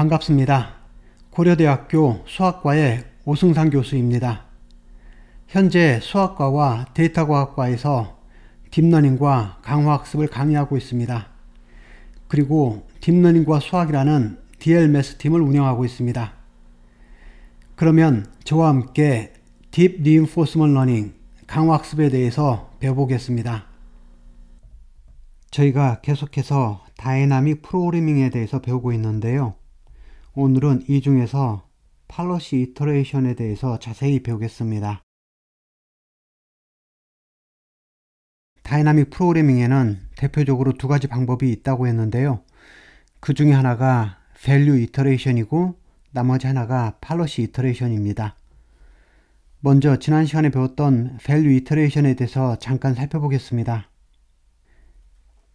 반갑습니다. 고려대학교 수학과의 오승상 교수입니다. 현재 수학과와 데이터과학과에서 딥러닝과 강화학습을 강의하고 있습니다. 그리고 딥러닝과 수학이라는 DLMS 팀을 운영하고 있습니다. 그러면 저와 함께 딥리인포스먼 러닝 강화학습에 대해서 배워보겠습니다. 저희가 계속해서 다이나믹 프로그래밍에 대해서 배우고 있는데요. 오늘은 이 중에서 팔러시 이터레이션에 대해서 자세히 배우겠습니다. 다이나믹 프로그래밍에는 대표적으로 두 가지 방법이 있다고 했는데요. 그 중에 하나가 value 이터레이션이고 나머지 하나가 팔러시 이터레이션입니다. 먼저 지난 시간에 배웠던 value 이터레이션에 대해서 잠깐 살펴보겠습니다.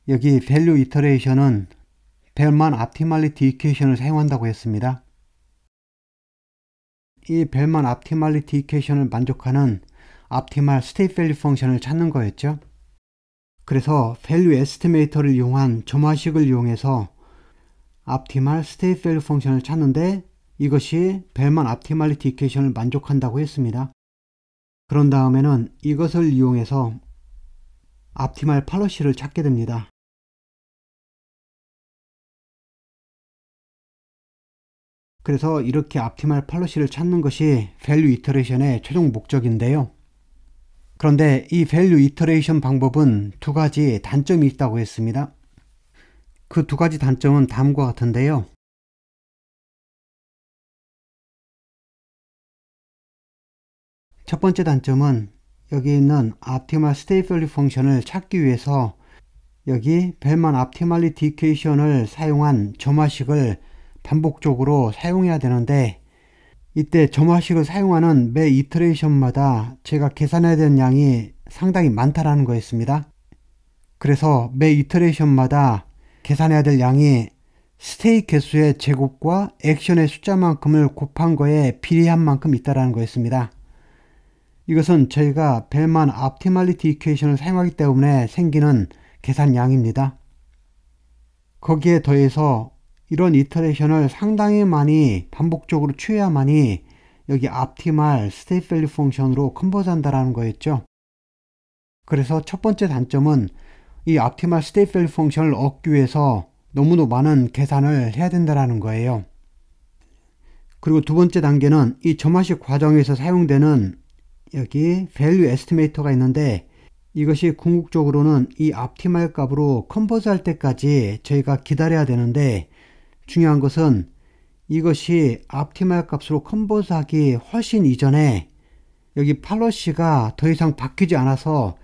여기 value 이터레이션은 벨만 옵티말리티 이퀘이션을 사용한다고 했습니다. 이 벨만 옵티말리티 이퀘이션을 만족하는 옵티말 스테이트 밸류 펑션을 찾는 거였죠. 그래서 밸류 에스티메이터를 이용한 점화식을 이용해서 옵티말 스테이트 밸류 펑션을 찾는데 이것이 벨만 옵티말리티 이퀘이션을 만족한다고 했습니다. 그런 다음에는 이것을 이용해서 옵티말 팔러시를 찾게 됩니다. 그래서 이렇게 optimal policy를 찾는 것이 value iteration의 최종 목적인데요. 그런데 이 value iteration 방법은 두 가지 단점이 있다고 했습니다. 그 두 가지 단점은 다음과 같은데요. 첫 번째 단점은 여기 있는 optimal state value function을 찾기 위해서 여기 벨만 optimality equation을 사용한 점화식을 반복적으로 사용해야 되는데 이때 점화식을 사용하는 매 이터레이션마다 제가 계산해야 되는 양이 상당히 많다라는 거였습니다. 그래서 매 이터레이션마다 계산해야 될 양이 스테이 크 개수의 제곱과 액션의 숫자만큼을 곱한 거에 비례한 만큼 있다라는 거였습니다. 이것은 저희가 벨만 옵티말리티 이퀘이션을 사용하기 때문에 생기는 계산양입니다 거기에 더해서 이런 이터레이션을 상당히 많이 반복적으로 취해야만이 여기 optimal state value function으로 컨버전한다라는 거였죠. 그래서 첫 번째 단점은 이 optimal state value function을 얻기 위해서 너무도 많은 계산을 해야 된다라는 거예요. 그리고 두 번째 단계는 이 점화식 과정에서 사용되는 여기 value estimator가 있는데 이것이 궁극적으로는 이 optimal 값으로 컨버전할 때까지 저희가 기다려야 되는데 중요한 것은 이것이 앞티말 값으로 컨버스하기 훨씬 이전에 여기 팔러시가 더 이상 바뀌지 않아서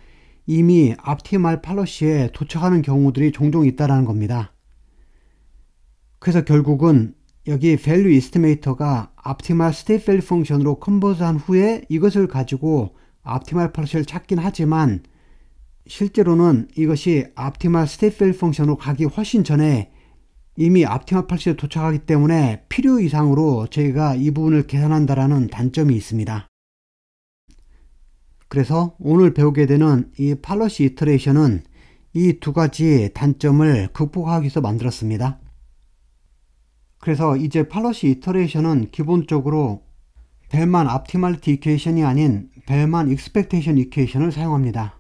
이미 앞티말 팔러시에 도착하는 경우들이 종종 있다라는 겁니다. 그래서 결국은 여기 value estimator가 앞티 t i m a l state value f u 으로 컨버스한 후에 이것을 가지고 앞티 t i 팔러시를 찾긴 하지만 실제로는 이것이 앞티 t i m a l state value f u 으로 가기 훨씬 전에 이미 앞팀마 팔씨에 도착하기 때문에 필요 이상으로 저희가 이 부분을 계산한다라는 단점이 있습니다. 그래서 오늘 배우게 되는 이 팔러시 이터레이션은 이 두 가지 단점을 극복하기 위해서 만들었습니다. 그래서 이제 팔러시 이터레이션은 기본적으로 벨만 앞티말리티 이퀘이션이 아닌 벨만 익스펙테이션 이케이션을 사용합니다.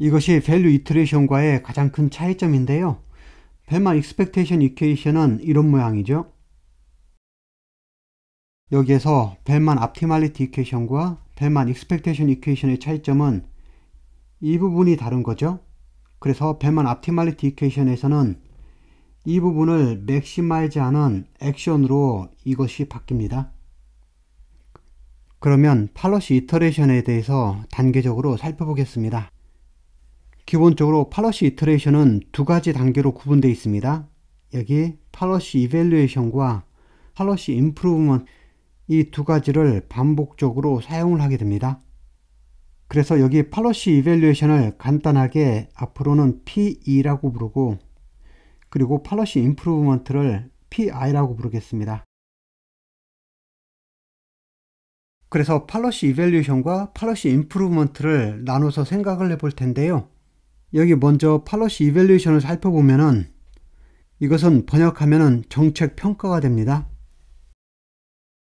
이것이 밸류 이터레이션과의 가장 큰 차이점인데요. 배마 익스펙테이션 이케이션은 이런 모양이죠. 여기에서 배만 앞티말리티 이퀘이션과 배만 익스펙테이션 이케이션의 차이점은 이 부분이 다른 거죠. 그래서 배만 앞티말리티 이퀘이션에서는 이 부분을 맥시마이즈하는 액션으로 이것이 바뀝니다. 그러면 팔러시 이터레이션에 대해서 단계적으로 살펴보겠습니다. 기본적으로 팔러시 이터레이션은 두 가지 단계로 구분되어 있습니다. 여기 팔러시 이벨루에이션과 팔러시 인프루브먼트 이 두 가지를 반복적으로 사용을 하게 됩니다. 그래서 여기 팔러시 이벨루에이션을 간단하게 앞으로는 PE라고 부르고 그리고 팔러시 인프루브먼트를 PI라고 부르겠습니다. 그래서 팔러시 이벨루션과 팔러시 인프루먼트를 나눠서 생각을 해볼 텐데요. 여기 먼저 팔로시 이벨루이션을 살펴보면은 이것은 번역하면 정책 평가가 됩니다.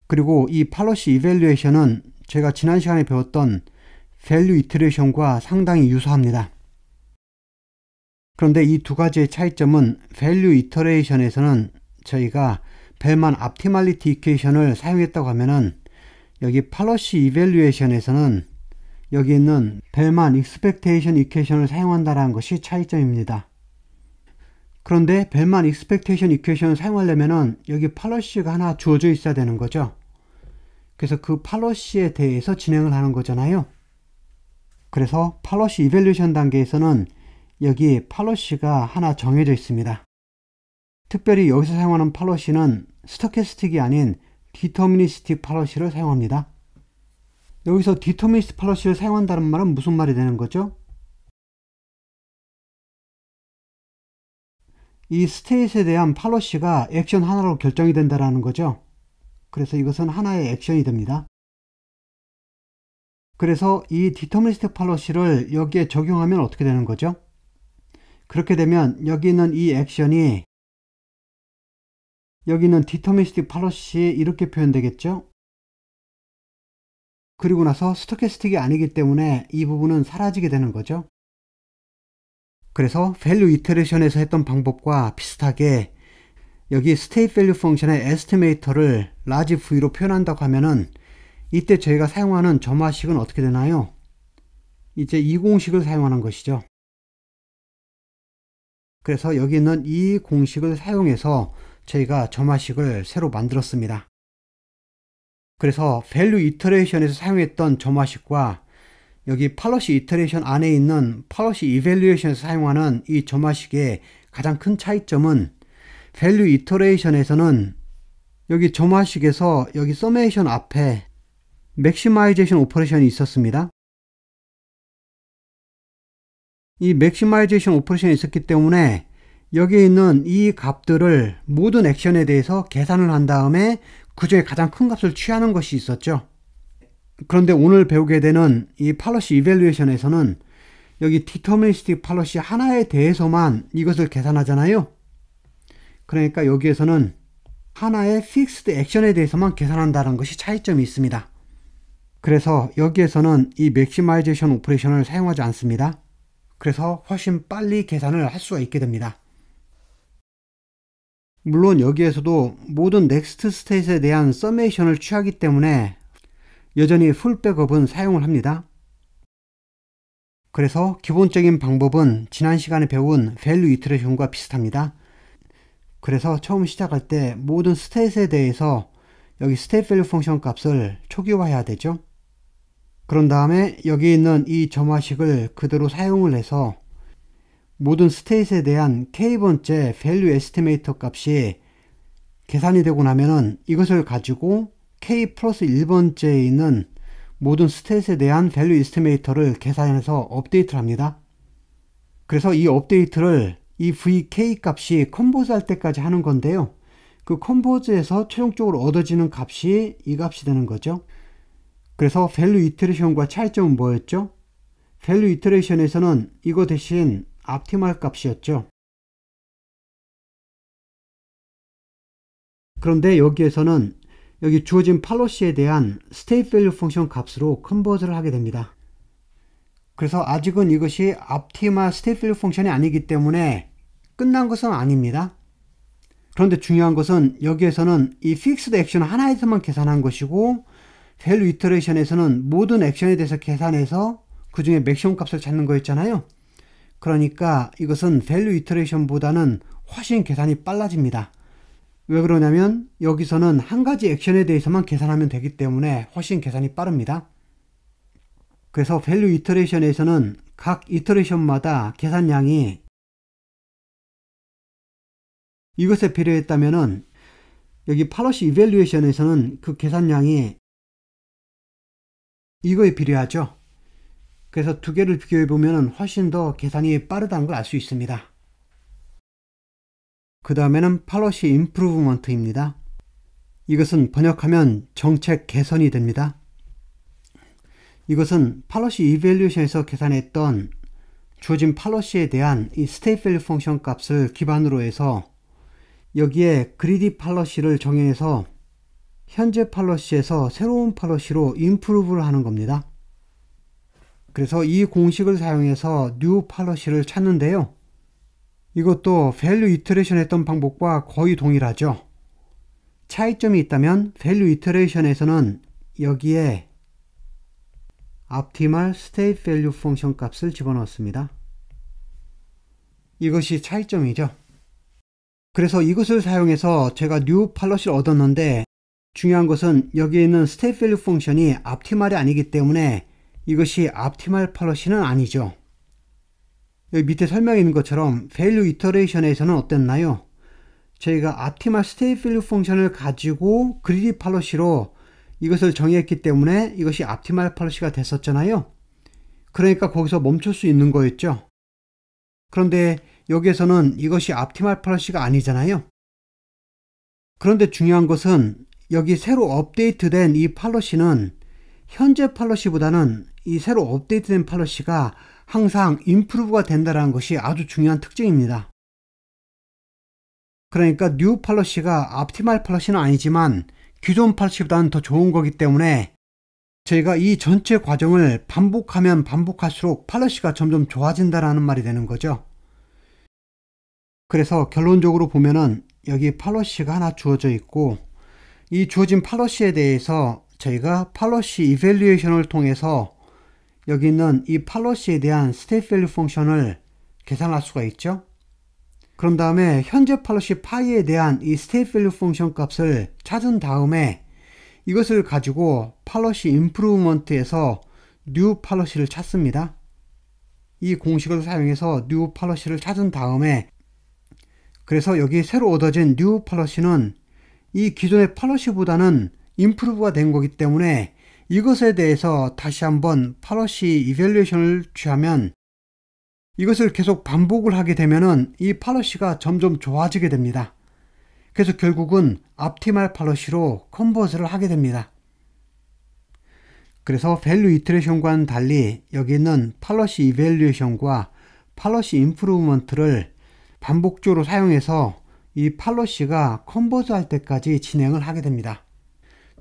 그리고 이 팔로시 이벨루에이션은 제가 지난 시간에 배웠던 밸류 이트레이션과 상당히 유사합니다. 그런데 이 두 가지의 차이점은 밸류 이터레이션에서는 저희가 벨만 앞티말리티 이퀘이션을 사용했다고 하면은 여기 팔로시 이벨루에이션에서는 여기는 벨만 익스펙테이션 이퀘이션을 사용한다라는 것이 차이점입니다. 그런데 벨만 익스펙테이션 이퀘이션을 사용하려면 여기 팔러시가 하나 주어져 있어야 되는 거죠. 그래서 그팔러시에 대해서 진행을 하는 거잖아요. 그래서 팔러시 이벨루션 단계에서는 여기 팔러시가 하나 정해져 있습니다. 특별히 여기서 사용하는 팔러시는 스토캐스틱이 아닌 디터미니시티팔러시를 사용합니다. 여기서 디터미니스트 팔러시를 사용한다는 말은 무슨 말이 되는 거죠? 이 스테이트에 대한 팔러시가 액션 하나로 결정이 된다라는 거죠. 그래서 이것은 하나의 액션이 됩니다. 그래서 이 디터미니스트 팔러시를 여기에 적용하면 어떻게 되는 거죠? 그렇게 되면 여기 있는 이 액션이 여기 있는 디터미니스트 팔러시에 이렇게 표현되겠죠? 그리고 나서 스토캐스틱이 아니기 때문에 이 부분은 사라지게 되는 거죠. 그래서 value i t e r a t i o n 에서 했던 방법과 비슷하게 여기 state value 펑션의 estimator를 large v로 표현한다고 하면은 이때 저희가 사용하는 점화식은 어떻게 되나요? 이제 이 공식을 사용하는 것이죠. 그래서 여기 있는 이 공식을 사용해서 저희가 점화식을 새로 만들었습니다. 그래서 value iteration에서 사용했던 점화식과 여기 팔러시 a t i o n 안에 있는 팔러시 u a t i o n 에서 사용하는 이 점화식의 가장 큰 차이점은 value i t e r a t i o n 에서는 여기 점화식에서 여기 서메이션 앞에 maximization o p e r a t i o n 이 있었습니다. 이 maximization o p e r a t i o n 이 있었기 때문에 여기에 있는 이 값들을 모든 액션에 대해서 계산을 한 다음에 그 중에 가장 큰 값을 취하는 것이 있었죠. 그런데 오늘 배우게 되는 이 팔러시 이벨류에이션에서는 여기 디터미니스틱 팔러시 하나에 대해서만 이것을 계산하잖아요. 그러니까 여기에서는 하나의 픽스드 액션에 대해서만 계산한다는 것이 차이점이 있습니다. 그래서 여기에서는 이 맥시마이제이션 오퍼레이션을 사용하지 않습니다. 그래서 훨씬 빨리 계산을 할 수가 있게 됩니다. 물론 여기에서도 모든 넥스트 스테이트에 대한 서메이션을 취하기 때문에 여전히 풀 백업은 사용을 합니다. 그래서 기본적인 방법은 지난 시간에 배운 value i t e r a t i o n 과 비슷합니다. 그래서 처음 시작할 때 모든 스테이트에 대해서 여기 state value function 값을 초기화해야 되죠. 그런 다음에 여기 있는 이 점화식을 그대로 사용을 해서 모든 스테이트에 대한 K번째 value estimator 값이 계산이 되고 나면은 이것을 가지고 K 플러스 1번째에 있는 모든 스테이트에 대한 value estimator를 계산해서 업데이트를 합니다. 그래서 이 업데이트를 이 VK 값이 컴보즈 할 때까지 하는 건데요. 그 컴보즈에서 최종적으로 얻어지는 값이 이 값이 되는 거죠. 그래서 value iteration과 차이점은 뭐였죠? value iteration에서는 이거 대신 옵티멀 값이었죠. 그런데 여기에서는 여기 주어진 팔로시에 대한 스테이트 밸류 펑션 값으로 컨버트를 하게 됩니다. 그래서 아직은 이것이 optimal 옵티마 스테이트 밸류 펑션이 아니기 때문에 끝난 것은 아닙니다. 그런데 중요한 것은 여기에서는 이 fixed action 하나에서만 계산한 것이고 value i t e r a t i o n 에서는 모든 액션에 대해서 계산해서 그 중에 맥시멈 값을 찾는 거였잖아요. 그러니까 이것은 value i t e r a t i o n 보다는 훨씬 계산이 빨라집니다. 왜 그러냐면 여기서는 한 가지 액션에 대해서만 계산하면 되기 때문에 훨씬 계산이 빠릅니다. 그래서 value i t e r a t i o n 에서는각 이터레이션마다 계산량이 이것에 비례했다면은 여기 팔러시 u a t i o n 에서는그 계산량이 이거에 비례하죠. 그래서 두 개를 비교해 보면 훨씬 더 계산이 빠르다는 걸 알 수 있습니다. 그 다음에는 팔러시 임프루브먼트입니다. 이것은 번역하면 정책 개선이 됩니다. 이것은 팔러시 이벨루션에서 계산했던 주어진 팔러시에 대한 이 스테이트 밸류 펑션 값을 기반으로 해서 여기에 그리디 팔러시를 정의해서 현재 팔러시에서 새로운 팔러시로 인프루브를 하는 겁니다. 그래서 이 공식을 사용해서 new 팔러시를 찾는데요. 이것도 value iteration 했던 방법과 거의 동일하죠. 차이점이 있다면 value iteration에서는 여기에 optimal state value function 값을 집어넣었습니다. 이것이 차이점이죠. 그래서 이것을 사용해서 제가 new policy를 얻었는데 중요한 것은 여기에 있는 state value 펑션이 optimal이 아니기 때문에 이것이 o 티말팔 m 시는 아니죠. 여기 밑에 설명에 있는 것처럼 value iteration에서는 어땠나요? 저희가 optimal state value f u 을 가지고 greedy policy로 이것을 정의했기 때문에 이것이 optimal policy가 됐었잖아요. 그러니까 거기서 멈출 수 있는 거였죠. 그런데 여기에서는 이것이 optimal policy가 아니잖아요. 그런데 중요한 것은 여기 새로 업데이트된 이 팔로시는 현재 팔로시보다는 이 새로 업데이트된 팔러시가 항상 인프루브가 된다는 것이 아주 중요한 특징입니다. 그러니까 뉴 팔러시가 앞티말 팔러시는 아니지만 기존 팔러시보다는 더 좋은 거기 때문에 저희가 이 전체 과정을 반복하면 반복할수록 팔러시가 점점 좋아진다라는 말이 되는 거죠. 그래서 결론적으로 보면은 여기 팔러시가 하나 주어져 있고 이 주어진 팔러시에 대해서 저희가 팔러시 이벨리에이션을 통해서 여기 있는 이 팔로시에 대한 스테이트 밸류 펑션을 계산할 수가 있죠. 그런 다음에 현재 팔로시 파이에 대한 이 스테이트 밸류 펑션 값을 찾은 다음에 이것을 가지고 팔로시 임프루먼트에서 뉴 팔로시를 찾습니다. 이 공식을 사용해서 뉴 팔로시를 찾은 다음에 그래서 여기 새로 얻어진 뉴 팔로시는 이 기존의 팔로시보다는 임프루브가 된 거기 때문에 이것에 대해서 다시 한번 팔러시 이벨레이션을 취하면 이것을 계속 반복을 하게 되면은 이팔러시가 점점 좋아지게 됩니다. 그래서 결국은 앞티말 팔러시로 컨버스를 하게 됩니다. 그래서 밸류 이트레이션과는 달리 여기는 팔러시 이벨레이션과 팔러시 인프루먼트를 반복적으로 사용해서 이 팔러시가 컨버스할 때까지 진행을 하게 됩니다.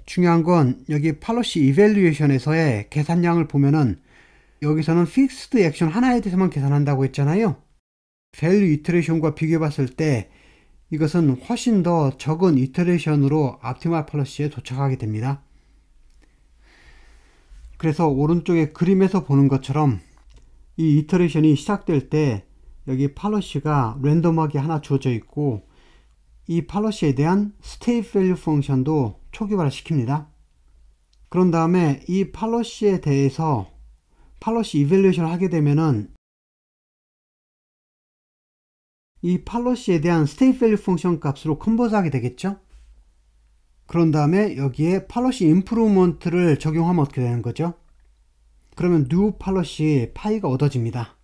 중요한 건 여기 팔로시 이밸류에이션에서의 계산량을 보면은 여기서는 픽스드 액션 하나에 대해서만 계산한다고 했잖아요. 밸류 이터레이션과 비교해 봤을 때 이것은 훨씬 더 적은 이터레이션으로 옵티말 팔로시에 도착하게 됩니다. 그래서 오른쪽에 그림에서 보는 것처럼 이 이터레이션이 시작될 때 여기 팔로시가 랜덤하게 하나 주어져 있고 이팔로시에 대한 스테이트 밸류 펑션도 초기화를 시킵니다. 그런 다음에 이 팔러시에 대해서 팔러시 이벨루에이션을 하게 되면은 이 팔러시에 대한 스테이트 밸류 펑션 값으로 컨버스 하게 되겠죠? 그런 다음에 여기에 팔러시 인프루먼트를 적용하면 어떻게 되는 거죠? 그러면 뉴 팔러시 파이가 얻어집니다.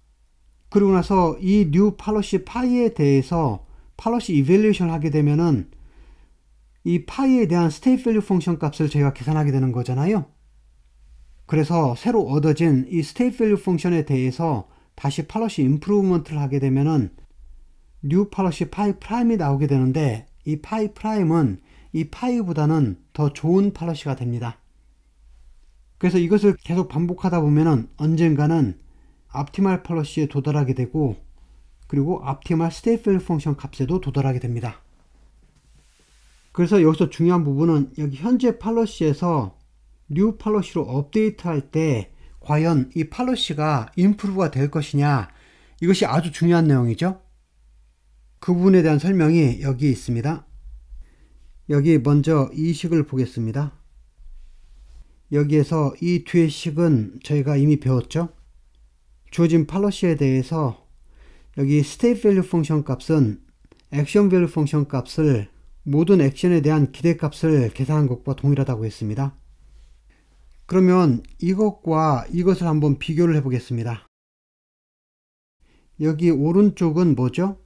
그리고 나서 이 뉴 팔러시 파이에 대해서 팔러시 이벨루에이션을 하게 되면은 이 파이에 대한 스테이트 밸류 펑션 값을 저희가 계산하게 되는 거잖아요. 그래서 새로 얻어진 이 스테이트 밸류 펑션에 대해서 다시 팔러시 인프루브먼트를 하게 되면은 뉴 팔러시 파이 프라임이 나오게 되는데 이 파이 프라임은 이 파이보다는 더 좋은 팔러시가 됩니다. 그래서 이것을 계속 반복하다 보면은 언젠가는 앞티말 팔러시에 도달하게 되고 그리고 앞티말 스테이플 밸류 펑션 값에도 도달하게 됩니다. 그래서 여기서 중요한 부분은 여기 현재 팔러시에서뉴팔러시로 업데이트할 때 과연 이팔러시가 인프루브가 될 것이냐 이것이 아주 중요한 내용이죠. 그 부분에 대한 설명이 여기 있습니다. 여기 먼저 이 식을 보겠습니다. 여기에서 이 뒤의 식은 저희가 이미 배웠죠. 주어진 팔러시에 대해서 여기 스테이트 밸류 펑션 값은 액션 밸류 펑션 값을 모든 액션에 대한 기대값을 계산한 것과 동일하다고 했습니다. 그러면 이것과 이것을 한번 비교를 해보겠습니다. 여기 오른쪽은 뭐죠?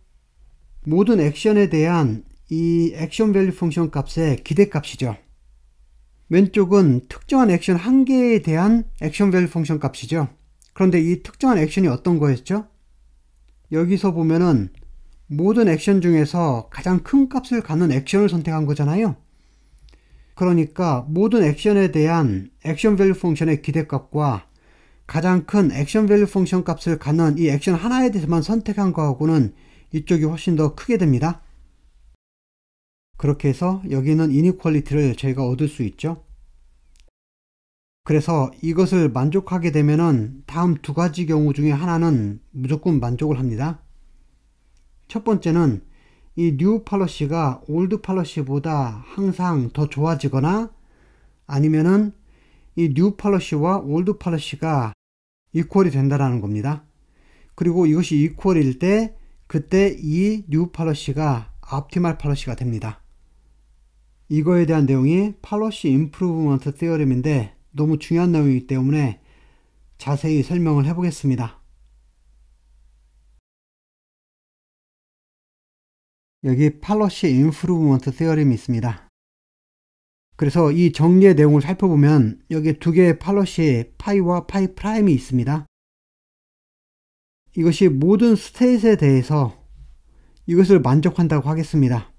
모든 액션에 대한 이 액션 밸류 펑션 값의 기대값이죠. 왼쪽은 특정한 액션 한 개에 대한 액션 밸류 펑션 값이죠. 그런데 이 특정한 액션이 어떤 거였죠? 여기서 보면은 모든 액션 중에서 가장 큰 값을 갖는 액션을 선택한 거잖아요. 그러니까 모든 액션에 대한 액션 밸류 펑션의 기대값과 가장 큰 액션 밸류 펑션 값을 갖는 이 액션 하나에 대해서만 선택한 거하고는 이쪽이 훨씬 더 크게 됩니다. 그렇게 해서 여기는 이니퀄리티를 저희가 얻을 수 있죠. 그래서 이것을 만족하게 되면은 다음 두 가지 경우 중에 하나는 무조건 만족을 합니다. 첫 번째는 이 뉴 팔러시가 올드 팔러시보다 항상 더 좋아지거나 아니면은 이 뉴 팔러시와 올드 팔러시가 이퀄이 된다라는 겁니다. 그리고 이것이 이퀄일 때 그때 이 뉴 팔러시가 옵티말 팔러시가 됩니다. 이거에 대한 내용이 팔러시 임프루브먼트 테어림인데 너무 중요한 내용이기 때문에 자세히 설명을 해보겠습니다. 여기 팔러시 인프루브먼트 세어림이 있습니다. 그래서 이 정리의 내용을 살펴보면 여기 두 개의 팔러시 의 파이와 파이 프라임이 있습니다. 이것이 모든 스테이트에 대해서 이것을 만족한다고 하겠습니다.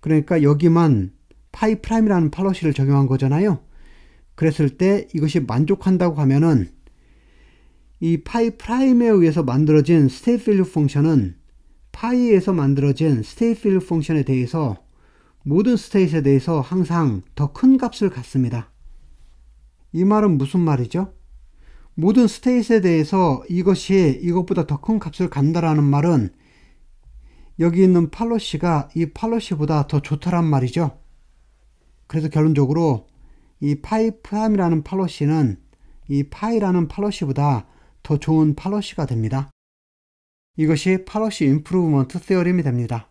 그러니까 여기만 파이 프라임이라는 팔러시를 적용한 거잖아요. 그랬을 때 이것이 만족한다고 하면은 이 파이 프라임에 의해서 만들어진 스테이트 밸류 펑션은 파이에서 만들어진 스테이 필드 펑션에 대해서 모든 스테이트에 대해서 항상 더 큰 값을 갖습니다. 이 말은 무슨 말이죠? 모든 스테이트에 대해서 이것이 이것보다 더 큰 값을 간다라는 말은 여기 있는 팔로시가 이 팔로시보다 더 좋다란 말이죠. 그래서 결론적으로 이 파이 프라임이라는 팔로시는 이 파이라는 팔로시보다 더 좋은 팔로시가 됩니다. 이것이 팔러시 인프루브먼트 세어림이 됩니다.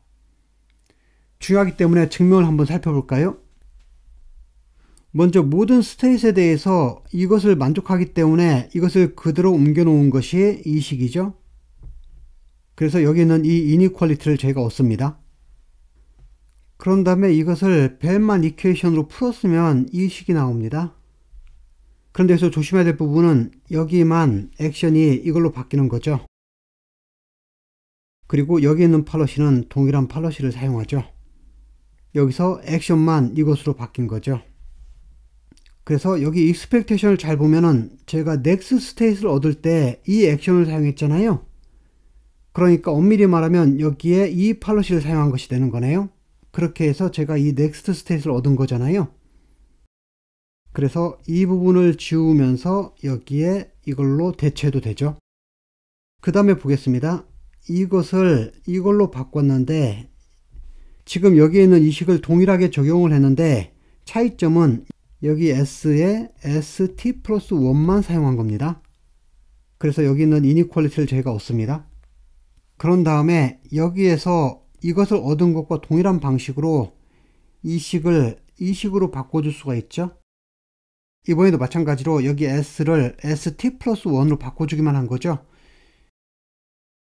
중요하기 때문에 증명을 한번 살펴볼까요? 먼저 모든 스테이트에 대해서 이것을 만족하기 때문에 이것을 그대로 옮겨놓은 것이 이 식이죠. 그래서 여기는 이 이니퀄리티를 저희가 얻습니다. 그런 다음에 이것을 벨만 이퀘이션으로 풀었으면 이 식이 나옵니다. 그런데 여기서 조심해야 될 부분은 여기만 액션이 이걸로 바뀌는 거죠. 그리고 여기 있는 팔러시는 동일한 팔러시를 사용하죠. 여기서 액션만 이것으로 바뀐 거죠. 그래서 여기 익스펙테이션을 잘 보면은 제가 넥스 스테이스를 얻을 때 이 액션을 사용했잖아요. 그러니까 엄밀히 말하면 여기에 이 팔러시를 사용한 것이 되는 거네요. 그렇게 해서 제가 이 넥스트 스테이스를 얻은 거잖아요. 그래서 이 부분을 지우면서 여기에 이걸로 대체도 되죠. 그 다음에 보겠습니다. 이것을 이걸로 바꿨는데 지금 여기에 있는 이 식을 동일하게 적용을 했는데 차이점은 여기 S에 ST 플러스 1만 사용한 겁니다. 그래서 여기는 이니퀄리티를 저희가 얻습니다. 그런 다음에 여기에서 이것을 얻은 것과 동일한 방식으로 이 식을 이 식으로 바꿔줄 수가 있죠. 이번에도 마찬가지로 여기 S를 ST 플러스 1으로 바꿔주기만 한 거죠.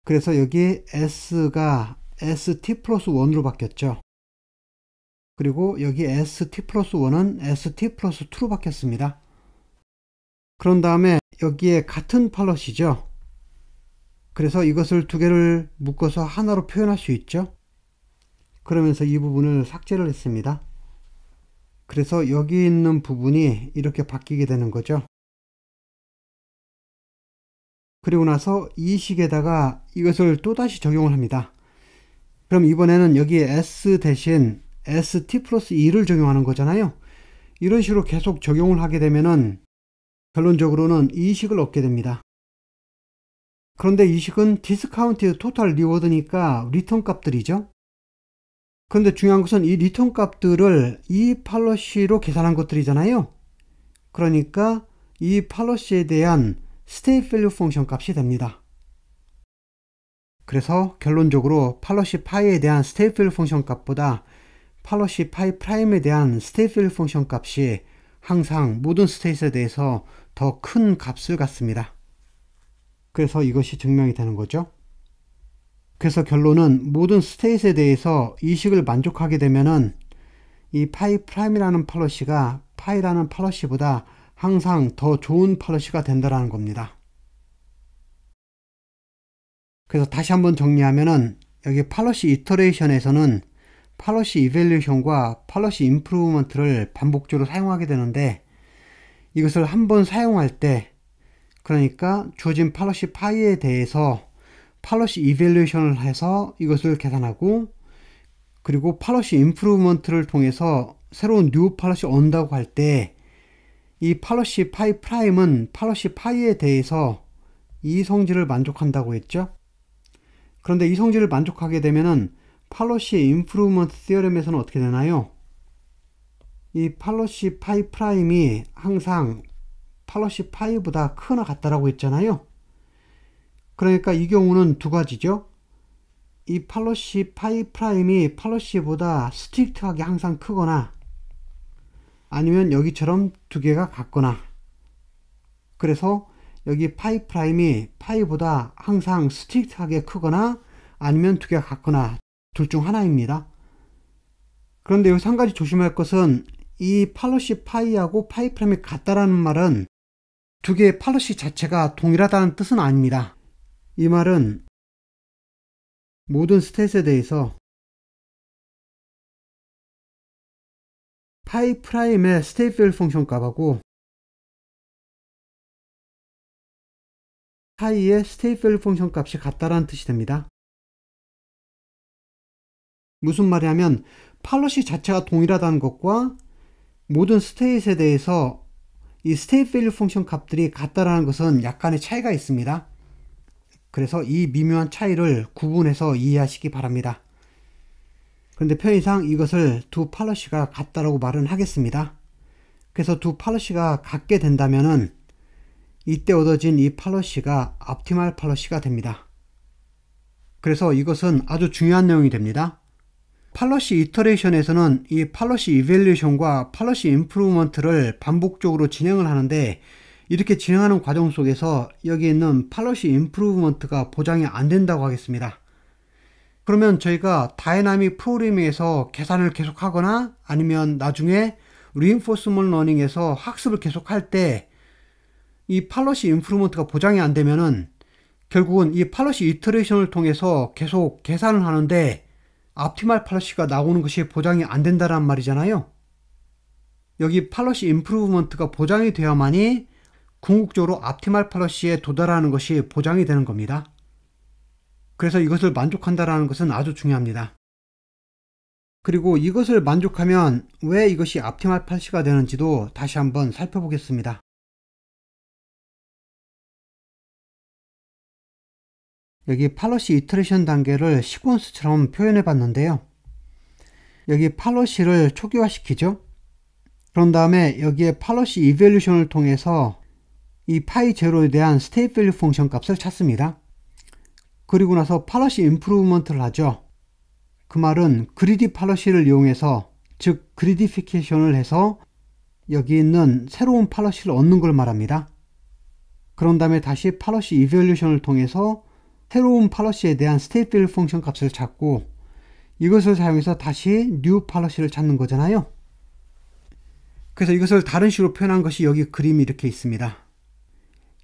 그래서 여기 S가 ST 플러스 1으로 바뀌었죠. 그리고 여기 ST 플러스 1은 ST 플러스 2로 바뀌었습니다. 그런 다음에 여기에 같은 팔럿이죠. 그래서 이것을 두 개를 묶어서 하나로 표현할 수 있죠. 그러면서 이 부분을 삭제를 했습니다. 그래서 여기 있는 부분이 이렇게 바뀌게 되는 거죠. 그리고 나서 이 식에다가 이것을 또다시 적용을 합니다. 그럼 이번에는 여기에 s 대신 st 플러스 2를 적용하는 거잖아요. 이런 식으로 계속 적용을 하게 되면은 결론적으로는 이 식을 얻게 됩니다. 그런데 이 식은 디스카운트드 토탈 리워드니까 리턴 값들이죠. 그런데 중요한 것은 이 리턴 값들을 이 팔러시로 계산한 것들이잖아요. 그러니까 이 팔러시에 대한 s t a 스테이트 밸류 펑션 값이 됩니다. 그래서 결론적으로 팔러시 파이에 대한 s t a 스테이트 밸류 펑션 값보다 팔러시 파이 프라임에 대한 s t a 스테이트 밸류 펑션 값이 항상 모든 스테이트에 대해서 더 큰 값을 갖습니다. 그래서 이것이 증명이 되는 거죠. 그래서 결론은 모든 스테이트에 대해서 이식을 만족하게 되면은 이 파이 프라임이라는 팔러시가 파이라는 팔러시보다 항상 더 좋은 파러시가 된다라는 겁니다. 그래서 다시 한번 정리하면은 여기 팔러시 이터레이션에서는 팔러시 이벨리션과 팔러시 임프루브먼트를 반복적으로 사용하게 되는데 이것을 한번 사용할 때 그러니까 주어진 팔러시 파이에 대해서 팔러시 이벨리션을 해서 이것을 계산하고 그리고 팔러시 임프루브먼트를 통해서 새로운 뉴 팔러시 온다고할때 이팔로시 파이 프라임은 팔로시 파이에 대해서 이 성질을 만족한다고 했죠. 그런데 이 성질을 만족하게 되면은 팔로시의 인프루먼트 시어렘에서는 어떻게 되나요? 이팔로시 파이 프라임이 항상 팔로시 파이보다 크나 같다라고 했잖아요. 그러니까 이 경우는 두 가지죠. 이팔로시 파이 프라임이 팔로시보다 스트릭트하게 항상 크거나 아니면 여기처럼 두 개가 같거나 그래서 여기 파이 프라임이 파이보다 항상 스틱하게 크거나 아니면 두 개가 같거나 둘 중 하나입니다. 그런데 여기서 한 가지 조심할 것은 이 팔로시 파이하고 파이 프라임이 같다라는 말은 두 개의 팔로시 자체가 동일하다는 뜻은 아닙니다. 이 말은 모든 스탯에 대해서 파이 프라임의 스테이플 펑션 값하고 파이의 스테이플 펑션 값이 같다라는 뜻이 됩니다. 무슨 말이냐면 팔롯시 자체가 동일하다는 것과 모든 스테이트에 대해서 이스테이플 밸류 펑션 값들이 같다라는 것은 약간의 차이가 있습니다. 그래서 이 미묘한 차이를 구분해서 이해하시기 바랍니다. 그런데 편의상 이것을 두 팔러시가 같다라고 말은 하겠습니다. 그래서 두 팔러시가 같게 된다면은 이때 얻어진 이 팔러시가 앞티말 팔러시가 됩니다. 그래서 이것은 아주 중요한 내용이 됩니다. 팔러시 이터레이션에서는 이 팔러시 이벨리션과 팔러시 인프루먼트를 반복적으로 진행을 하는데 이렇게 진행하는 과정 속에서 여기 있는 팔러시 인프루먼트가 보장이 안 된다고 하겠습니다. 그러면 저희가 다이나믹 프로그래밍에서 계산을 계속 하거나 아니면 나중에 리인포스먼 러닝에서 학습을 계속 할때 이 팔러시 인프루먼트가 보장이 안 되면은 결국은 이 팔러시 이터레이션을 통해서 계속 계산을 하는데 앞티말 팔러시가 나오는 것이 보장이 안 된다란 말이잖아요. 여기 팔러시 인프루먼트가 보장이 되어야만이 궁극적으로 앞티말 팔러시에 도달하는 것이 보장이 되는 겁니다. 그래서 이것을 만족한다라는 것은 아주 중요합니다. 그리고 이것을 만족하면 왜 이것이 앞티말 팔시가 되는지도 다시 한번 살펴보겠습니다. 여기 팔러시 이터레이션 단계를 시퀀스처럼 표현해 봤는데요. 여기 팔러시를 초기화시키죠. 그런 다음에 여기에 팔러시 이벨루션을 통해서 이 파이 제로에 대한 스테이트 밸류 펑션 값을 찾습니다. 그리고 나서 팔러시 인프루먼트를 하죠. 그 말은 그리디 팔러시를 이용해서 즉 그리디피케이션을 해서 여기 있는 새로운 팔러시를 얻는 걸 말합니다. 그런 다음에 다시 팔러시 이벨루션을 통해서 새로운 팔러시에 대한 스테이트 빌 펑션 값을 찾고 이것을 사용해서 다시 뉴 팔러시를 찾는 거잖아요. 그래서 이것을 다른 식으로 표현한 것이 여기 그림이 이렇게 있습니다.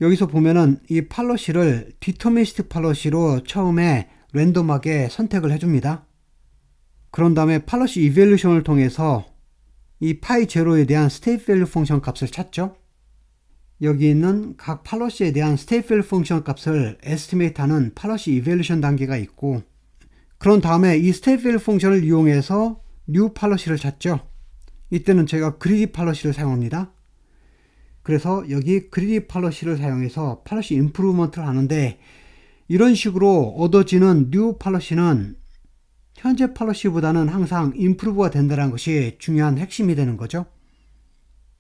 여기서 보면은 이 팔로시를 디터미니스틱 팔로시로 처음에 랜덤하게 선택을 해줍니다. 그런 다음에 팔로시 이벨루션을 통해서 이 파이 제로에 대한 스테이트 밸류 펑션 값을 찾죠. 여기 있는 각 팔로시에 대한 스테이트 밸류 펑션 값을 에스티메이트하는 팔로시 이벨루션 단계가 있고 그런 다음에 이 스테이트 밸류 펑션을 이용해서 뉴 팔로시를 찾죠. 이때는 제가 그리디 팔로시를 사용합니다. 그래서 여기 그리디 팔러시를 사용해서 팔러시 인프루먼트를 하는데 이런 식으로 얻어지는 뉴 팔러시는 현재 팔러시보다는 항상 인프루브가 된다는 것이 중요한 핵심이 되는 거죠.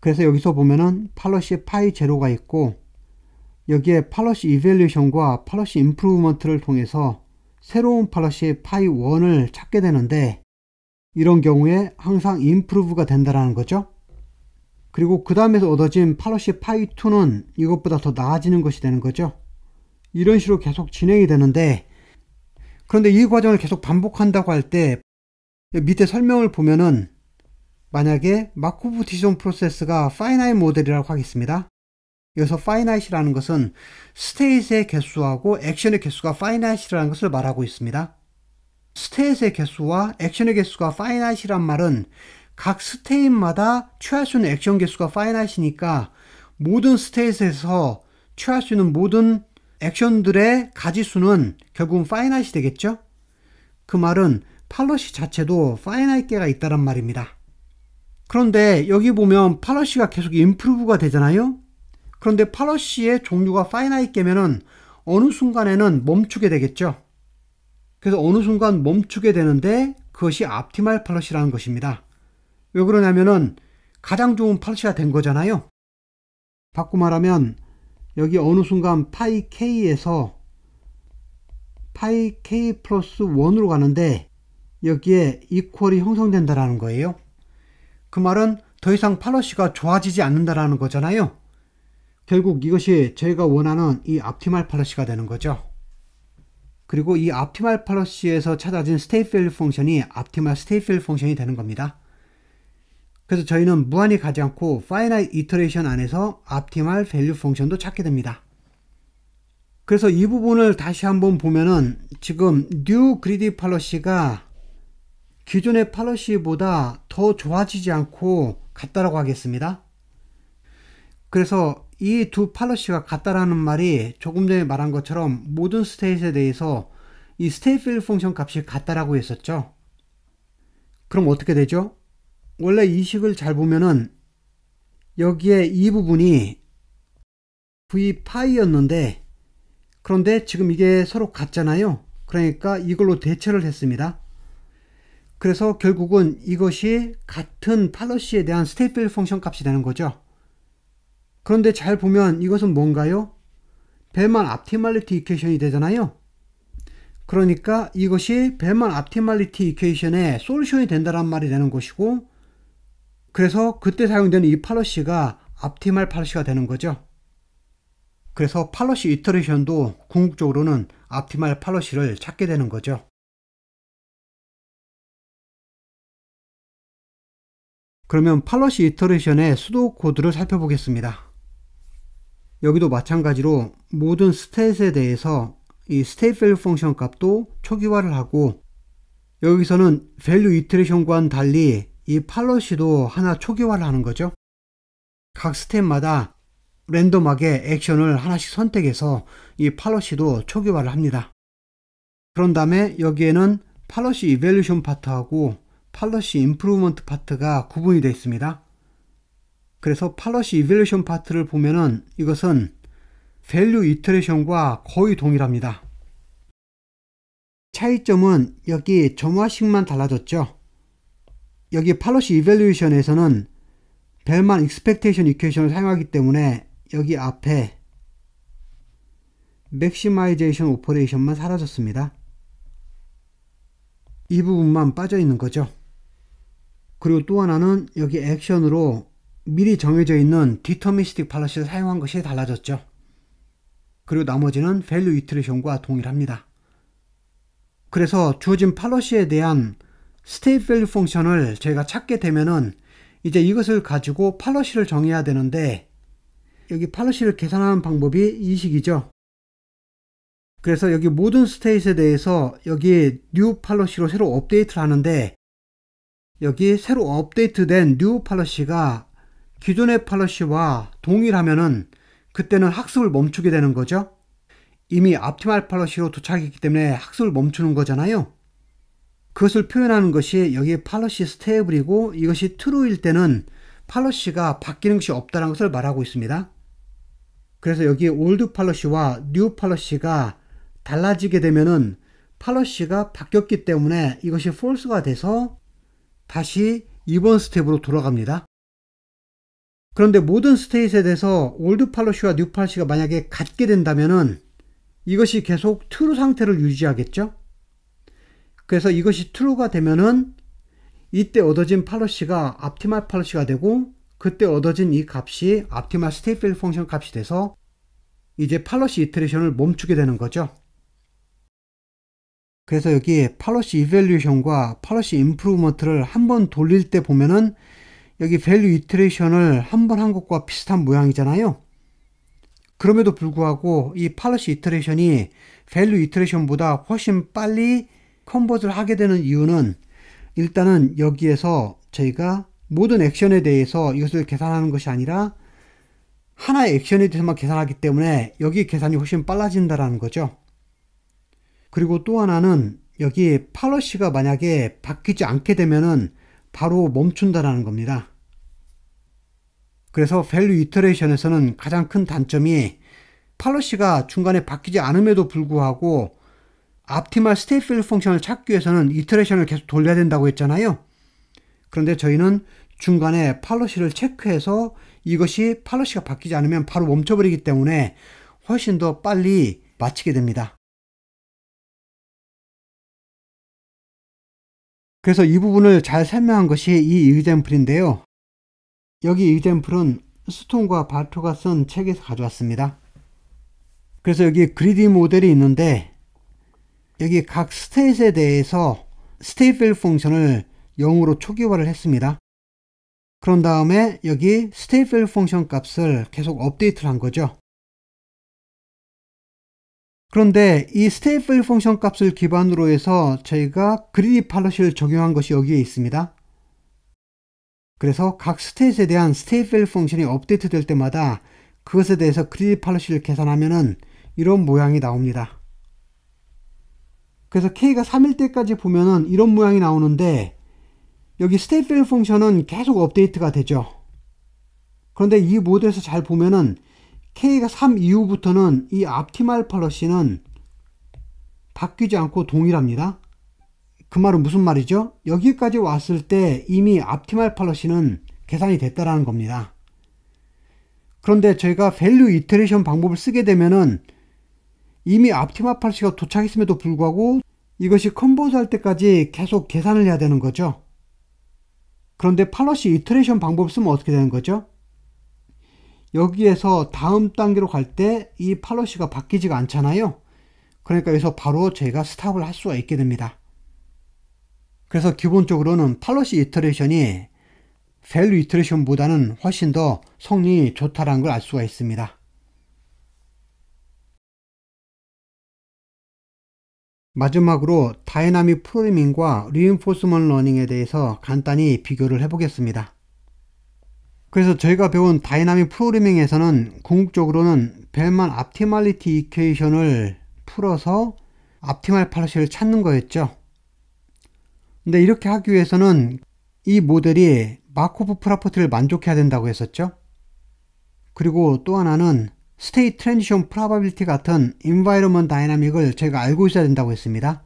그래서 여기서 보면은 팔러시 파이 제로가 있고 여기에 팔러시 이벨리션과 팔러시 인프루먼트를 통해서 새로운 팔러시 파이 1을 찾게 되는데 이런 경우에 항상 인프루브가 된다는 거죠. 그리고 그 다음에서 얻어진 팔로시 파이2는 이것보다 더 나아지는 것이 되는 거죠. 이런 식으로 계속 진행이 되는데 그런데 이 과정을 계속 반복한다고 할 때 밑에 설명을 보면은 만약에 마코브 디존 프로세스가 파이나이 모델이라고 하겠습니다. 여기서 파이나이시라는 것은 스테이트의 개수하고 액션의 개수가 파이나이시라는 것을 말하고 있습니다. 스테이트의 개수와 액션의 개수가 파이나이시란 말은 각스테인마다 취할 수 있는 액션 개수가 파이나시니까 모든 스테이트에서 취할 수 있는 모든 액션들의 가지수는 결국은 파이나시 되겠죠? 그 말은 팔러시 자체도 파이나이트가 있다란 말입니다. 그런데 여기 보면 팔러시가 계속 인프루브가 되잖아요? 그런데 팔러시의 종류가 파이나이트면은 어느 순간에는 멈추게 되겠죠? 그래서 어느 순간 멈추게 되는데 그것이 앞티말 팔러시라는 것입니다. 왜 그러냐면은 가장 좋은 팔씨가 된 거잖아요. 바꾸 말하면 여기 어느 순간 파이 k에서 파이 k 플러스 1으로 가는데 여기에 이퀄이 형성된다라는 거예요. 그 말은 더 이상 팔러시가 좋아지지 않는다라는 거잖아요. 결국 이것이 저희가 원하는 이 앞티말 팔러시가 되는 거죠. 그리고 이 앞티말 팔러시에서 찾아진 스테이필드 펑션이 앞티말 스테이필드 펑션이 되는 겁니다. 그래서 저희는 무한히 가지 않고 finite iteration 안에서 optimal value function도 찾게 됩니다. 그래서 이 부분을 다시 한번 보면은 지금 new greedy policy가 기존의 policy보다 더 좋아지지 않고 같다라고 하겠습니다. 그래서 이 두 팔러시가 같다라는 말이 조금 전에 말한 것처럼 모든 스테이트에 대해서 이 스테이트 필드 펑션 값이 같다라고 했었죠. 그럼 어떻게 되죠? 원래 이식을 잘 보면은 여기에 이 부분이 V파이였는데 그런데 지금 이게 서로 같잖아요. 그러니까 이걸로 대체를 했습니다. 그래서 결국은 이것이 같은 팔러시에 대한 스테이필 펑션 값이 되는 거죠. 그런데 잘 보면 이것은 뭔가요? 베만 앞티말리티 이케이션이 되잖아요. 그러니까 이것이 베만 앞티말리티 이케이션의 솔루션이 된다는 말이 되는 것이고 그래서 그때 사용되는 이 팔러시가 앞티말 팔러시가 되는 거죠. 그래서 팔러시 이터레이션도 궁극적으로는 앞티말 팔러시를 찾게 되는 거죠. 그러면 팔러시 이터레이션의 수도 코드를 살펴보겠습니다. 여기도 마찬가지로 모든 스탯에 대해서 이 스테이트 밸류 펑션 값도 초기화를 하고 여기서는 밸류 이터레이션과는 달리 이팔롯시도 하나 초기화를 하는 거죠. 각 스텝마다 랜덤하게 액션을 하나씩 선택해서 이팔롯시도 초기화를 합니다. 그런 다음에 여기에는 팔롯시 이벨루션 파트하고 팔럿시 임프루먼트 파트가 구분이 되어 있습니다. 그래서 팔럿시 이벨루션 파트를 보면은 이것은 밸류 이터레이션과 거의 동일합니다. 차이점은 여기 점화식만 달라졌죠. 여기 팔로시 이벨루에이션에서는 벨만 익스펙테이션 이퀘이션을 사용하기 때문에 여기 앞에 맥시마이제이션 오퍼레이션만 사라졌습니다. 이 부분만 빠져 있는 거죠. 그리고 또 하나는 여기 액션으로 미리 정해져 있는 디터미스틱 팔러시를 사용한 것이 달라졌죠. 그리고 나머지는 밸류 이트레이션과 동일합니다. 그래서 주어진 팔러시에 대한 스테이트 밸류 펑션을 저희가 찾게 되면은 이제 이것을 가지고 팔러시를 정해야 되는데 여기 팔러시를 계산하는 방법이 이 식이죠. 그래서 여기 모든 스테이트에 대해서 여기 뉴 팔러시로 새로 업데이트를 하는데 여기 새로 업데이트된 뉴 팔러시가 기존의 팔러시와 동일하면은 그때는 학습을 멈추게 되는 거죠. 이미 앞티말 팔러시로 도착했기 때문에 학습을 멈추는 거잖아요. 그것을 표현하는 것이 여기에 팔러시 스테이블이고 이것이 트루일 때는 팔러시가 바뀌는 것이 없다는 것을 말하고 있습니다. 그래서 여기 올드 팔러시와 뉴 팔러시가 달라지게 되면은 팔러시가 바뀌었기 때문에 이것이 false가 돼서 다시 2번 스텝으로 돌아갑니다. 그런데 모든 스테이트에 대해서 올드 팔러시와 뉴 팔러시가 만약에 같게 된다면은 이것이 계속 true 상태를 유지하겠죠? 그래서 이것이 true가 되면은 이때 얻어진 팔러시가 o p 말 팔러시가 되고 그때 얻어진 이 값이 o p 말스테이 l 펑션 값이 돼서 이제 팔러시 이터레이션을 멈추게 되는 거죠. 그래서 여기 팔러시 이벨루션과 팔러시 임프루먼트를 한번 돌릴 때 보면은 여기 밸류 이터레이션을 한번 한 것과 비슷한 모양이잖아요. 그럼에도 불구하고 이 팔러시 이터레이션이 밸류 이터레이션보다 훨씬 빨리 컨버봇를 하게 되는 이유는 일단은 여기에서 저희가 모든 액션에 대해서 이것을 계산하는 것이 아니라 하나의 액션에 대해서만 계산하기 때문에 여기 계산이 훨씬 빨라진다라는 거죠. 그리고 또 하나는 여기 팔러시가 만약에 바뀌지 않게 되면은 바로 멈춘다라는 겁니다. 그래서 밸류 이터레이션에서는 가장 큰 단점이 팔러시가 중간에 바뀌지 않음에도 불구하고 optimal state field 펑션을 찾기 위해서는 이터레이션을 계속 돌려야 된다고 했잖아요. 그런데 저희는 중간에 팔로시를 체크해서 이것이 팔로시가 바뀌지 않으면 바로 멈춰버리기 때문에 훨씬 더 빨리 마치게 됩니다. 그래서 이 부분을 잘 설명한 것이 이 이그젠플인데요. 여기 이그젠플은 스톤과 바토가 쓴 책에서 가져왔습니다. 그래서 여기 그리디 모델이 있는데 여기 각 스테이트에 대해서 스테이트 밸류 펑션을 0으로 초기화를 했습니다. 그런 다음에 여기 스테이트 밸류 펑션 값을 계속 업데이트를 한 거죠. 그런데 이 스테이트 밸류 펑션 값을 기반으로 해서 저희가 그리디 팔럿를 적용한 것이 여기에 있습니다. 그래서 각 스테이트에 대한 스테이트 밸류 펑션이 업데이트 될 때마다 그것에 대해서 그리디 팔럿를 계산하면은 이런 모양이 나옵니다. 그래서 k가 3일 때까지 보면은 이런 모양이 나오는데 여기 스테이필 펑션은 계속 업데이트가 되죠. 그런데 이 모드에서 잘 보면은 k가 3 이후부터는 이 앞티말 팔러시는 바뀌지 않고 동일합니다. 그 말은 무슨 말이죠? 여기까지 왔을 때 이미 앞티말 팔러시는 계산이 됐다라는 겁니다. 그런데 저희가 value iteration 방법을 쓰게 되면은 이미 앞티마 팔씨가 도착했음에도 불구하고 이것이 컨버스 할 때까지 계속 계산을 해야 되는 거죠. 그런데 팔러시 이터레이션 방법 을 쓰면 어떻게 되는 거죠? 여기에서 다음 단계로 갈 때 이 팔러시가 바뀌지가 않잖아요. 그러니까 여기서 바로 저희가 스탑을 할 수가 있게 됩니다. 그래서 기본적으로는 팔러시 이터레이션이 밸류 이터레이션보다는 훨씬 더 성능이 좋다라는 걸 알 수가 있습니다. 마지막으로 다이나믹 프로그래밍과 리인포스먼 러닝에 대해서 간단히 비교를 해보겠습니다. 그래서 저희가 배운 다이나믹 프로그래밍에서는 궁극적으로는 벨만 옵티말리티 이케이션을 풀어서 옵티말 파라시를 찾는 거였죠. 근데 이렇게 하기 위해서는 이 모델이 마코프 프라퍼티를 만족해야 된다고 했었죠. 그리고 또 하나는 스테이 트랜지션 프라바빌티 같은 인바이러먼 다이나믹을 제가 알고 있어야 된다고 했습니다.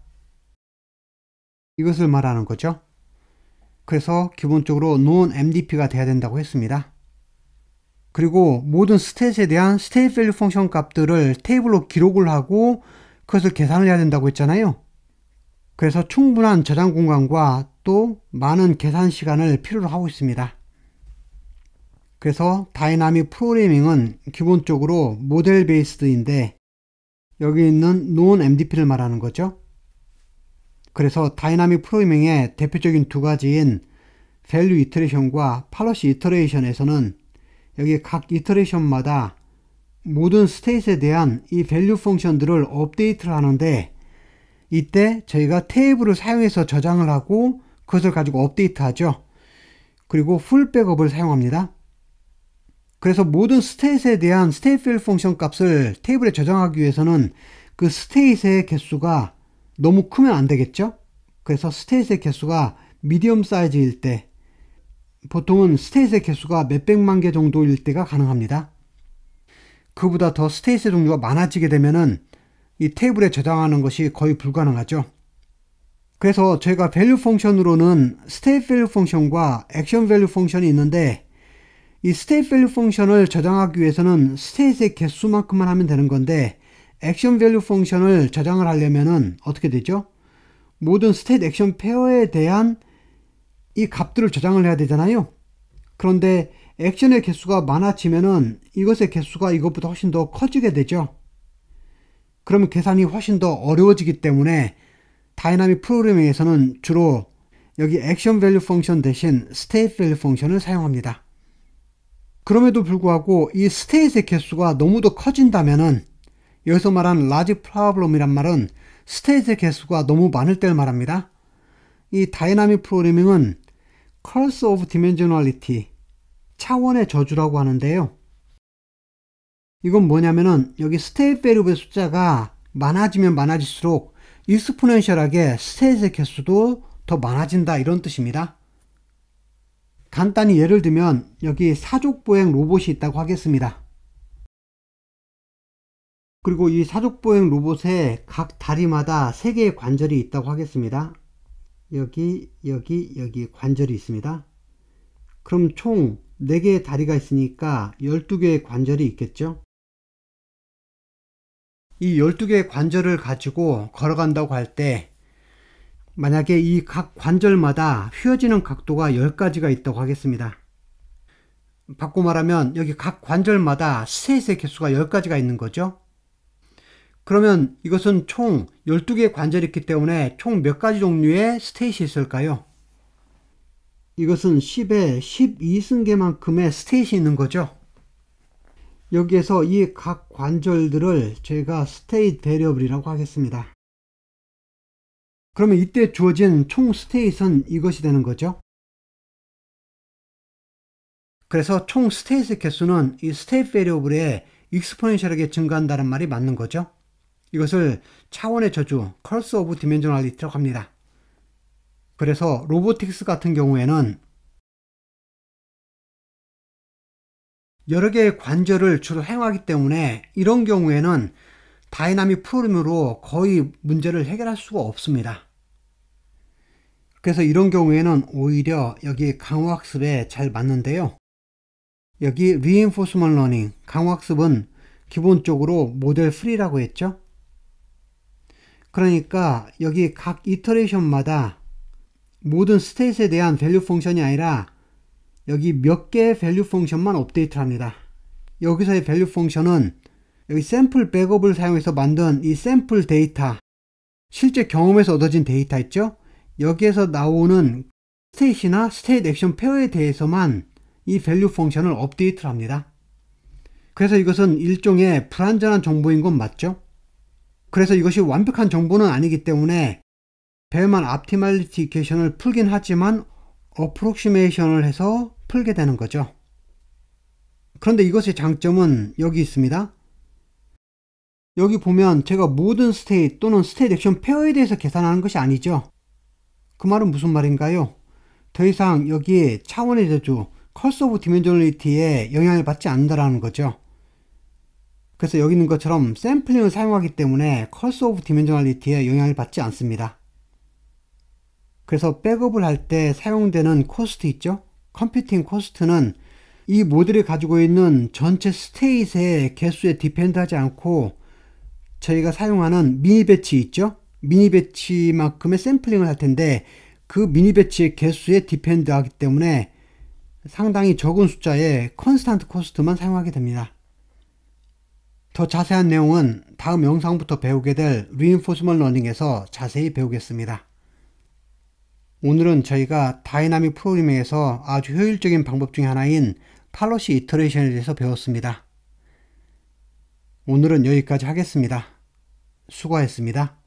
이것을 말하는 거죠. 그래서 기본적으로 논 MDP가 돼야 된다고 했습니다. 그리고 모든 스탯에 대한 스테이 밸류 펑션 값들을 테이블로 기록을 하고 그것을 계산을 해야 된다고 했잖아요. 그래서 충분한 저장 공간과 또 많은 계산 시간을 필요로 하고 있습니다. 그래서 다이나믹 프로그래밍은 기본적으로 모델 베이스드인데 여기 있는 논 MDP를 말하는 거죠. 그래서 다이나믹 프로그래밍의 대표적인 두 가지인 밸류 이터레이션과 팔러시 이터레이션에서는 여기 각 이터레이션마다 모든 스테이트에 대한 이 밸류 펑션들을 업데이트를 하는데 이때 저희가 테이블을 사용해서 저장을 하고 그것을 가지고 업데이트하죠. 그리고 풀 백업을 사용합니다. 그래서 모든 스테이트에 대한 스테이트 필 펑션 값을 테이블에 저장하기 위해서는 그 스테이트의 개수가 너무 크면 안 되겠죠? 그래서 스테이트의 개수가 미디엄 사이즈일 때 보통은 스테이트의 개수가 몇백만 개 정도일 때가 가능합니다. 그보다 더 스테이트의 종류가 많아지게 되면은 이 테이블에 저장하는 것이 거의 불가능하죠. 그래서 저희가 value 펑션으로는 state value 펑션과 action value 펑션이 있는데 이 스테이트 밸류 펑션을 저장하기 위해서는 스테이트의 개수만큼만 하면 되는 건데 액션 밸류 펑션을 저장을 하려면은 어떻게 되죠? 모든 스테이트 액션 페어에 대한 이 값들을 저장을 해야 되잖아요. 그런데 액션의 개수가 많아지면은 이것의 개수가 이것보다 훨씬 더 커지게 되죠. 그러면 계산이 훨씬 더 어려워지기 때문에 다이나믹 프로그래밍에서는 주로 여기 액션 밸류 펑션 대신 스테이트 밸류 펑션을 사용합니다. 그럼에도 불구하고 이 스테이지의 개수가 너무도 커진다면은 여기서 말한 라지 프라블럼이란 말은 스테이지의 개수가 너무 많을 때를 말합니다. 이 다이나믹 프로그래밍은 Curse of Dimensionality 차원의 저주라고 하는데요. 이건 뭐냐면은 여기 스테이트 베리의 숫자가 많아지면 많아질수록 익스포넨셜하게 스테이지의 개수도 더 많아진다 이런 뜻입니다. 간단히 예를 들면 여기 사족보행 로봇이 있다고 하겠습니다. 그리고 이 사족보행 로봇에 각 다리마다 3개의 관절이 있다고 하겠습니다. 여기, 여기, 여기 관절이 있습니다. 그럼 총 4개의 다리가 있으니까 12개의 관절이 있겠죠? 이 12개의 관절을 가지고 걸어간다고 할때 만약에 이 각 관절마다 휘어지는 각도가 10가지가 있다고 하겠습니다. 바꿔 말하면 여기 각 관절마다 스트레이스의 개수가 10가지가 있는 거죠. 그러면 이것은 총 12개의 관절이 있기 때문에 총 몇 가지 종류의 스테이시 있을까요? 이것은 10에 12승계만큼의 스테이시 있는 거죠. 여기에서 이 각 관절들을 제가 스테이 배려블이라고 하겠습니다. 그러면 이때 주어진 총 스테이트는 이것이 되는 거죠. 그래서 총스테이트 개수는 이 스테이트 베리어블에 익스포넨셜하게 증가한다는 말이 맞는 거죠. 이것을 차원의 저주, 컬스 오브 디멘저널리티라고 합니다. 그래서 로보틱스 같은 경우에는 여러 개의 관절을 주로 사용하기 때문에 이런 경우에는 다이나믹 프로그램으로 거의 문제를 해결할 수가 없습니다. 그래서 이런 경우에는 오히려 여기 강화학습에 잘 맞는데요. 여기 reinforcement learning, 강화학습은 기본적으로 모델 프리라고 했죠. 그러니까 여기 각 이터레이션마다 모든 스테이트에 대한 밸류 펑션이 아니라 여기 몇 개의 밸류 펑션만 업데이트를 합니다. 여기서의 밸류 펑션은 여기 샘플 백업을 사용해서 만든 이 샘플 데이터 실제 경험에서 얻어진 데이터 있죠? 여기에서 나오는 스테이시나 스테이트 액션 페어에 대해서만 이 밸류 펑션을 업데이트를 합니다. 그래서 이것은 일종의 불완전한 정보인 건 맞죠? 그래서 이것이 완벽한 정보는 아니기 때문에 배만 앞티말리티 이퀘이션을 풀긴 하지만 어프록시메이션을 해서 풀게 되는 거죠. 그런데 이것의 장점은 여기 있습니다. 여기 보면 제가 모든 스테이 또는 스테이트 액션 페어에 대해서 계산하는 것이 아니죠. 그 말은 무슨 말인가요? 더 이상 여기 차원의 저주, 컬스 오브 디멘저널리티에 영향을 받지 않는다라는 거죠. 그래서 여기 있는 것처럼 샘플링을 사용하기 때문에 컬스 오브 디멘저널리티에 영향을 받지 않습니다. 그래서 백업을 할 때 사용되는 코스트 있죠? 컴퓨팅 코스트는 이 모델이 가지고 있는 전체 스테이트의 개수에 디펜드하지 않고 저희가 사용하는 미니 배치 있죠? 미니 배치만큼의 샘플링을 할 텐데 그 미니 배치의 개수에 디펜드 하기 때문에 상당히 적은 숫자의 컨스탄트 코스트만 사용하게 됩니다. 더 자세한 내용은 다음 영상부터 배우게 될 reinforcement learning에서 자세히 배우겠습니다. 오늘은 저희가 다이나믹 프로그래밍에서 아주 효율적인 방법 중 하나인 팔로시 이터레이션에 대해서 배웠습니다. 오늘은 여기까지 하겠습니다. 수고하셨습니다